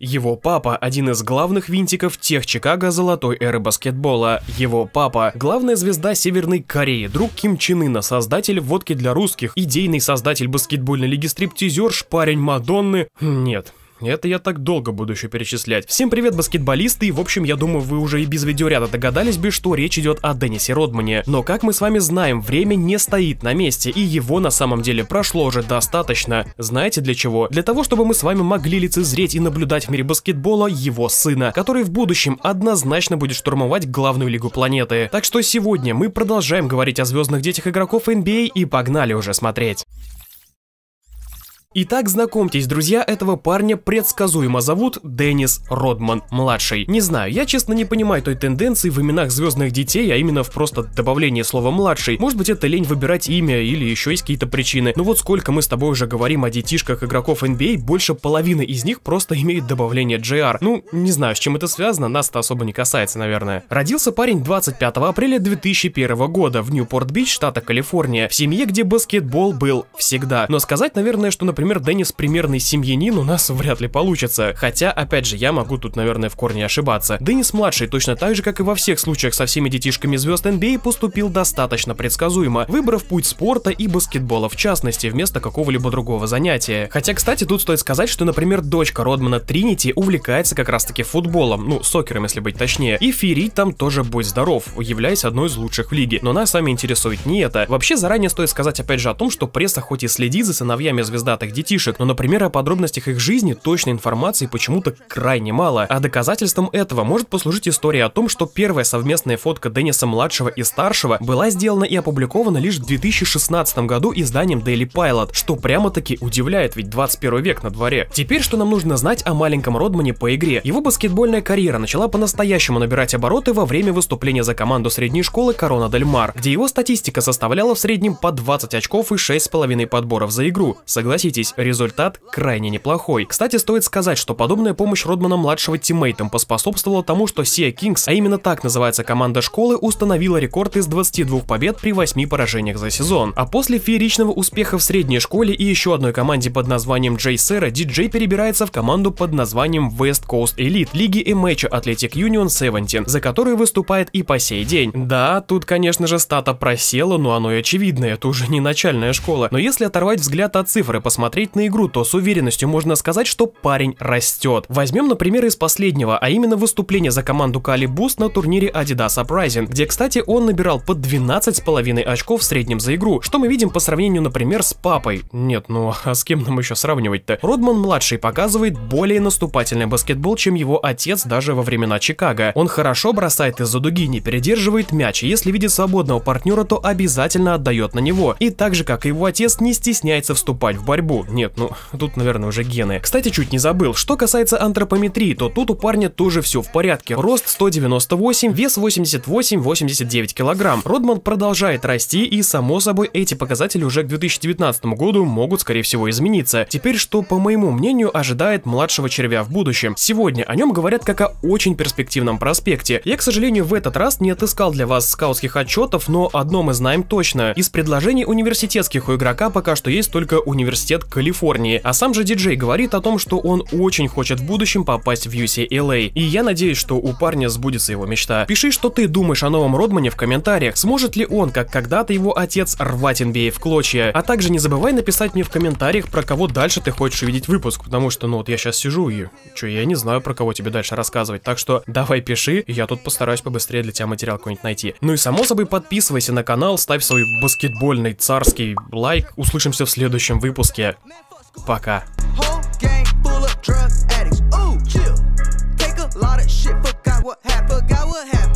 Его папа – один из главных винтиков тех Чикаго золотой эры баскетбола. Его папа – главная звезда Северной Кореи, друг Ким Чен Ына, создатель водки для русских, идейный создатель баскетбольной лиги стриптизер, шпарень Мадонны. Хм, нет, это я так долго буду еще перечислять. Всем привет, баскетболисты, и в общем, я думаю, вы уже и без видеоряда догадались бы, что речь идет о Деннисе Родмане. Но как мы с вами знаем, время не стоит на месте, и его на самом деле прошло уже достаточно. Знаете для чего? Для того, чтобы мы с вами могли лицезреть и наблюдать в мире баскетбола его сына, который в будущем однозначно будет штурмовать главную лигу планеты. Так что сегодня мы продолжаем говорить о звездных детях игроков NBA а и погнали уже смотреть. Итак, знакомьтесь, друзья, этого парня предсказуемо зовут Деннис Родман-младший. Не знаю, я честно не понимаю той тенденции в именах звездных детей, а именно в просто добавлении слова «младший». Может быть, это лень выбирать имя или еще есть какие-то причины. Но вот сколько мы с тобой уже говорим о детишках игроков NBA, а, больше половины из них просто имеют добавление JR. Ну, не знаю, с чем это связано, нас это особо не касается, наверное. Родился парень 25 апреля 2001 года в Ньюпорт-Бич, штата Калифорния, в семье, где баскетбол был всегда. Но сказать, наверное, что, например, Например, Деннис примерный семьянин у нас вряд ли получится. Хотя, опять же, я могу тут, наверное, в корне ошибаться. Деннис младший точно так же, как и во всех случаях со всеми детишками звезд NBA, а, поступил достаточно предсказуемо, выбрав путь спорта и баскетбола в частности, вместо какого-либо другого занятия. Хотя, кстати, тут стоит сказать, что, например, дочка Родмана Тринити увлекается как раз-таки футболом, ну, сокером, если быть точнее, и Фири там тоже будь здоров, являясь одной из лучших в лиге. Но нас сами интересует не это. Вообще, заранее стоит сказать опять же о том, что пресса хоть и следит за сыновьями звездатых наших детишек, но, например, о подробностях их жизни точной информации почему-то крайне мало. А доказательством этого может послужить история о том, что первая совместная фотка Денниса-младшего и старшего была сделана и опубликована лишь в 2016 году изданием Daily Pilot, что прямо-таки удивляет, ведь 21 век на дворе. Теперь что нам нужно знать о маленьком Родмане по игре? Его баскетбольная карьера начала по-настоящему набирать обороты во время выступления за команду средней школы Корона Дель Мар, где его статистика составляла в среднем по 20 очков и 6,5 подборов за игру. Согласитесь, Согласитесь, результат крайне неплохой. Кстати, стоит сказать, что подобная помощь Родмана-младшего тиммейтам поспособствовала тому, что Sea Kings, а именно так называется команда школы, установила рекорд из 22 побед при 8 поражениях за сезон. А после фееричного успеха в средней школе и еще одной команде под названием Джей Сера, диджей перебирается в команду под названием West Coast Elite Лиги и Athletic Union 17, за которую выступает и по сей день. Да, тут, конечно же, стата просела, но оно и очевидно, это уже не начальная школа. Но если оторвать взгляд от цифры, посмотреть смотреть на игру, то с уверенностью можно сказать, что парень растет. Возьмем, например, из последнего, а именно выступление за команду Кали Буст на турнире Adidas Uprising, где, кстати, он набирал по 12,5 очков в среднем за игру, что мы видим по сравнению, например, с папой. Нет, ну а с кем нам еще сравнивать-то? Родман-младший показывает более наступательный баскетбол, чем его отец даже во времена Чикаго. Он хорошо бросает из-за дуги, не передерживает мяч, и если видит свободного партнера, то обязательно отдает на него. И так же, как и его отец, не стесняется вступать в борьбу нет, ну тут, наверное, уже гены. Кстати, чуть не забыл, что касается антропометрии, то тут у парня тоже все в порядке. Рост 198, вес 88-89 килограмм. Родман продолжает расти и, само собой, эти показатели уже к 2019 году могут, скорее всего, измениться. Теперь, что, по моему мнению, ожидает младшего червя в будущем. Сегодня о нем говорят как о очень перспективном проспекте. Я, к сожалению, в этот раз не отыскал для вас скаутских отчетов, но одно мы знаем точно. Из предложений университетских у игрока пока что есть только университет Калифорнии. А сам же диджей говорит о том, что он очень хочет в будущем попасть в UCLA. И я надеюсь, что у парня сбудется его мечта. Пиши, что ты думаешь о новом Родмане в комментариях. Сможет ли он, как когда-то его отец, рвать NBA а в клочья? А также не забывай написать мне в комментариях, про кого дальше ты хочешь видеть выпуск. Потому что, ну вот я сейчас сижу и... Чё, я не знаю, про кого тебе дальше рассказывать. Так что давай пиши, я тут постараюсь побыстрее для тебя материал какой-нибудь найти. Ну и само собой подписывайся на канал, ставь свой баскетбольный царский лайк. Услышимся в следующем выпуске. Fucker. Whole gang full of drug addicts. Ooh, chill. Take a lot of shit, forgot what happened, forgot what happened.